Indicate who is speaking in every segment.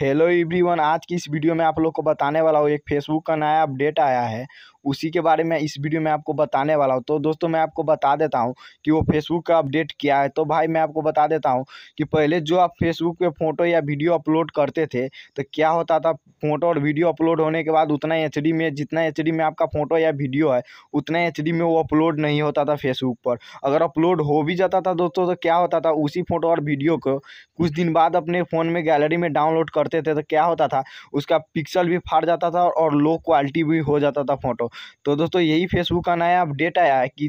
Speaker 1: hello everyone आज की इस वीडियो में आप लोग को बताने वाला हूँ एक फेसबुक का नया अपडेट आया है उसी के बारे में इस वीडियो में आपको बताने वाला हूँ तो दोस्तों मैं आपको बता देता हूँ कि वो फेसबुक का अपडेट क्या है तो भाई मैं आपको बता देता हूँ कि पहले जो आप फेसबुक पे फोटो या वीडियो अपलोड करते थे तो क्या होता था फोटो और वीडियो अपलोड होने के बाद उतना एच में जितना एच में आपका फोटो या वीडियो है उतना एच में वो अपलोड नहीं होता था फेसबुक पर अगर अपलोड हो भी जाता था दोस्तों तो क्या होता था उसी फोटो और वीडियो को कुछ दिन बाद अपने फ़ोन में गैलरी में डाउनलोड करते थे तो क्या होता था उसका पिक्सल भी फाड़ जाता था और लो क्वालिटी भी हो जाता था फोटो तो दोस्तों यही फेसबुक का नया अपडेट आया है कि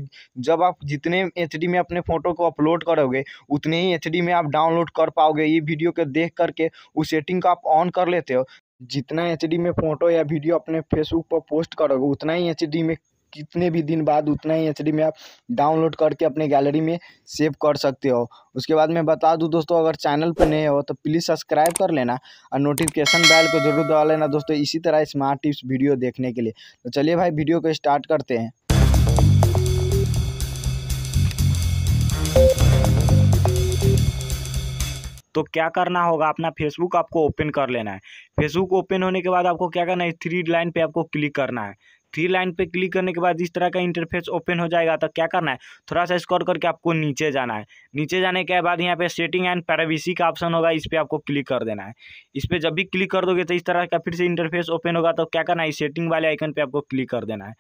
Speaker 1: जब आप जितने एच में अपने फ़ोटो को अपलोड करोगे उतने ही एच में आप डाउनलोड कर पाओगे ये वीडियो को देख करके उस सेटिंग को आप ऑन कर लेते हो जितना एच में फ़ोटो या वीडियो अपने फेसबुक पर पोस्ट करोगे उतना ही एच में कितने भी दिन बाद उतना ही एच में आप डाउनलोड करके अपने गैलरी में सेव कर सकते हो उसके बाद मैं बता दूं दोस्तों अगर चैनल पर नए हो तो प्लीज़ सब्सक्राइब कर लेना और नोटिफिकेशन बेल को जरूर दबा लेना दोस्तों इसी तरह स्मार्ट टिप्स वीडियो देखने के लिए तो चलिए भाई वीडियो को स्टार्ट करते हैं
Speaker 2: तो क्या करना होगा अपना फेसबुक आपको ओपन कर लेना है फेसबुक ओपन होने के बाद आपको क्या करना है थ्री लाइन पे आपको क्लिक करना है थ्री लाइन पे क्लिक करने के बाद इस तरह का इंटरफेस ओपन हो जाएगा तो क्या करना है थोड़ा सा स्क्रॉल करके आपको नीचे जाना है नीचे जाने के बाद यहाँ पे सेटिंग एंड प्राइवेसी का ऑप्शन होगा इस पर आपको क्लिक कर देना है इस पर जब भी क्लिक कर दोगे तो इस तरह का फिर से इंटरफेस ओपन होगा तो क्या करना है सेटिंग वाले आइकन पर आपको क्लिक कर देना है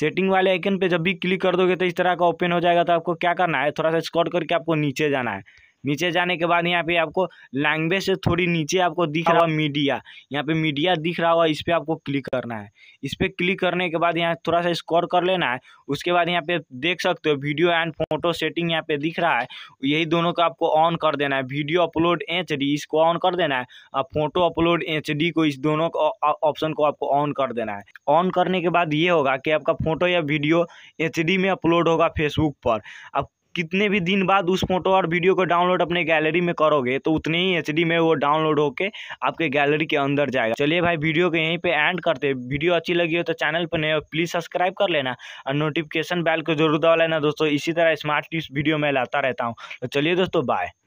Speaker 2: सेटिंग वाले आइकन पे जब भी क्लिक कर दोगे तो इस तरह का ओपन हो जाएगा तो आपको क्या करना है थोड़ा सा स्क्रॉल करके आपको नीचे जाना है नीचे जाने के बाद यहाँ पे आपको लैंग्वेज से थोड़ी नीचे आपको दिख रहा होगा मीडिया यहाँ पे मीडिया दिख रहा होगा इस पर आपको क्लिक करना है इस पर क्लिक करने के बाद यहाँ थोड़ा सा स्कोर कर लेना है उसके बाद यहाँ पे देख सकते हो वीडियो एंड फोटो सेटिंग यहाँ पे दिख रहा है यही दोनों का आपको ऑन कर देना है वीडियो अपलोड एच इसको ऑन कर देना है और फोटो अपलोड एच को इस दोनों ऑप्शन को आपको ऑन कर देना है ऑन करने के बाद ये होगा कि आपका फोटो या वीडियो एच में अपलोड होगा फेसबुक पर अब कितने भी दिन बाद उस फोटो और वीडियो को डाउनलोड अपने गैलरी में करोगे तो उतने ही एच में वो डाउनलोड होकर आपके गैलरी के अंदर जाएगा चलिए भाई वीडियो को यहीं पे एंड करते हैं वीडियो अच्छी लगी हो तो चैनल पर नहीं हो प्लीज़ सब्सक्राइब कर लेना और नोटिफिकेशन बैल को जरूर दबा लेना दोस्तों इसी तरह स्मार्ट टिप्स वीडियो मैं लाता रहता हूँ तो चलिए दोस्तों बाय